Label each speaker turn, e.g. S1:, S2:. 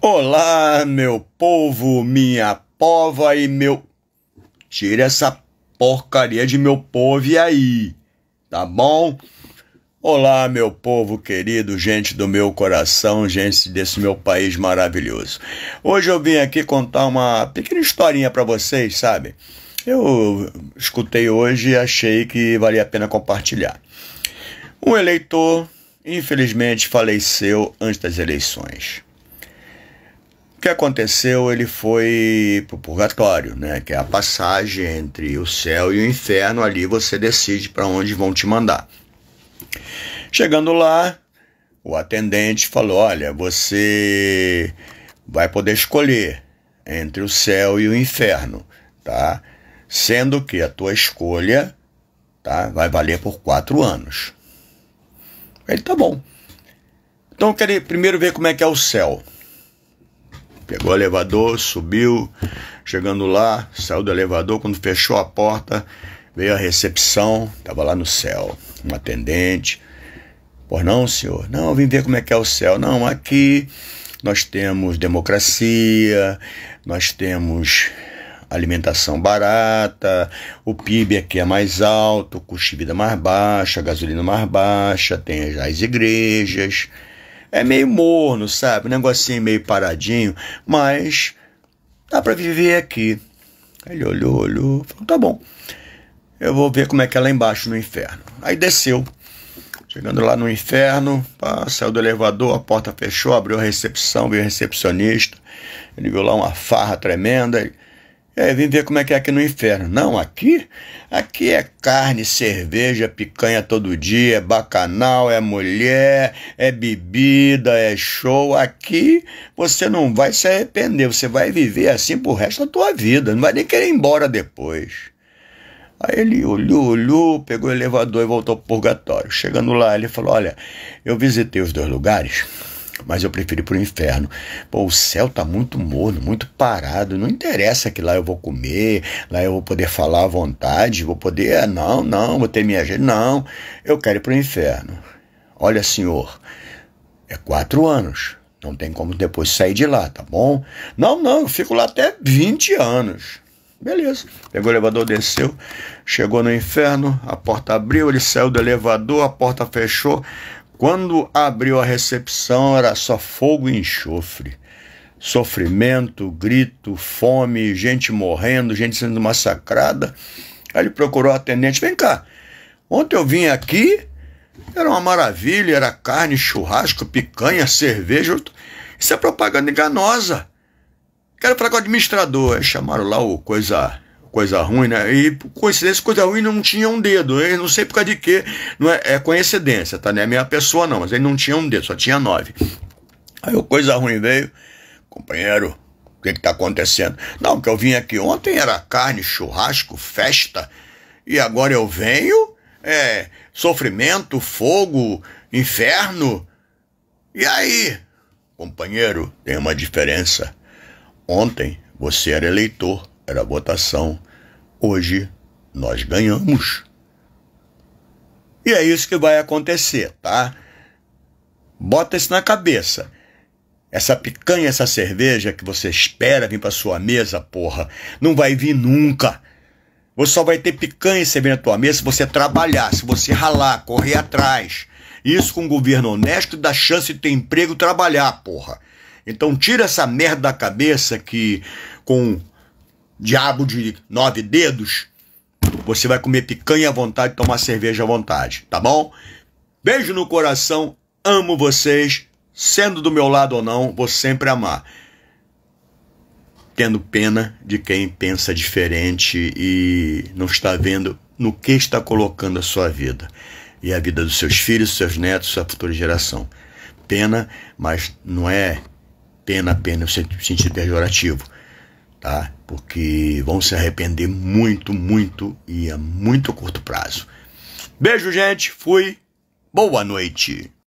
S1: Olá, meu povo, minha pova e meu. Tira essa porcaria de meu povo e aí, tá bom? Olá, meu povo querido, gente do meu coração, gente desse meu país maravilhoso. Hoje eu vim aqui contar uma pequena historinha para vocês, sabe? Eu escutei hoje e achei que valia a pena compartilhar. Um eleitor, infelizmente, faleceu antes das eleições o que aconteceu? Ele foi para o purgatório, né? Que é a passagem entre o céu e o inferno. Ali você decide para onde vão te mandar. Chegando lá, o atendente falou: Olha, você vai poder escolher entre o céu e o inferno, tá? Sendo que a tua escolha, tá? Vai valer por quatro anos. Ele tá bom. Então eu quero primeiro ver como é que é o céu. Pegou o elevador, subiu. Chegando lá, saiu do elevador. Quando fechou a porta, veio a recepção. Tava lá no céu, um atendente. Por não, senhor? Não, vim ver como é que é o céu. Não, aqui nós temos democracia, nós temos alimentação barata, o PIB aqui é mais alto, o custo de vida mais baixo, a gasolina mais baixa, tem as igrejas é meio morno, sabe? Um negocinho meio paradinho, mas dá para viver aqui. Ele olhou, olhou, falou: tá bom, eu vou ver como é que é lá embaixo no inferno. Aí desceu. Chegando lá no inferno, pá, saiu do elevador, a porta fechou, abriu a recepção, veio o recepcionista. Ele viu lá uma farra tremenda. Ele, é, vim ver como é que é aqui no inferno. Não, aqui, aqui é carne, cerveja, picanha todo dia, é bacanal, é mulher, é bebida, é show. Aqui você não vai se arrepender, você vai viver assim pro resto da tua vida, não vai nem querer ir embora depois. Aí ele olhou, olhou, pegou o elevador e voltou pro purgatório. Chegando lá, ele falou: Olha, eu visitei os dois lugares mas eu ir para o inferno. Pô, o céu tá muito morno, muito parado. Não interessa que lá eu vou comer, lá eu vou poder falar à vontade, vou poder. Ah, não, não, vou ter minha gente. Não, eu quero ir para o inferno. Olha, senhor, é quatro anos. Não tem como depois sair de lá, tá bom? Não, não, eu fico lá até 20 anos. Beleza. Pegou o elevador, desceu, chegou no inferno, a porta abriu, ele saiu do elevador, a porta fechou. Quando abriu a recepção, era só fogo e enxofre. Sofrimento, grito, fome, gente morrendo, gente sendo massacrada. Aí ele procurou o atendente, vem cá, ontem eu vim aqui, era uma maravilha, era carne, churrasco, picanha, cerveja. Isso é propaganda enganosa. Quero falar com o administrador. Aí chamaram lá o coisa coisa ruim, né? E coincidência, coisa ruim não tinha um dedo. Eu não sei por causa de quê. Não é, é coincidência, tá? Não é minha pessoa, não, mas ele não tinha um dedo, só tinha nove. Aí o coisa ruim veio, companheiro, o que, que tá acontecendo? Não, que eu vim aqui ontem era carne, churrasco, festa, e agora eu venho, é sofrimento, fogo, inferno. E aí, companheiro, tem uma diferença. Ontem você era eleitor era a votação. Hoje nós ganhamos. E é isso que vai acontecer, tá? Bota isso na cabeça. Essa picanha, essa cerveja que você espera vir para sua mesa, porra, não vai vir nunca. Você só vai ter picanha e cerveja na tua mesa se você trabalhar, se você ralar, correr atrás. Isso com um governo honesto dá chance de ter emprego e trabalhar, porra. Então tira essa merda da cabeça que com diabo de nove dedos, você vai comer picanha à vontade, tomar cerveja à vontade, tá bom? Beijo no coração, amo vocês, sendo do meu lado ou não, vou sempre amar. Tendo pena de quem pensa diferente e não está vendo no que está colocando a sua vida e a vida dos seus filhos, seus netos, sua futura geração. Pena, mas não é pena, pena no sentido pejorativo tá? Porque vão se arrepender muito, muito e a muito curto prazo. Beijo, gente. Fui. Boa noite.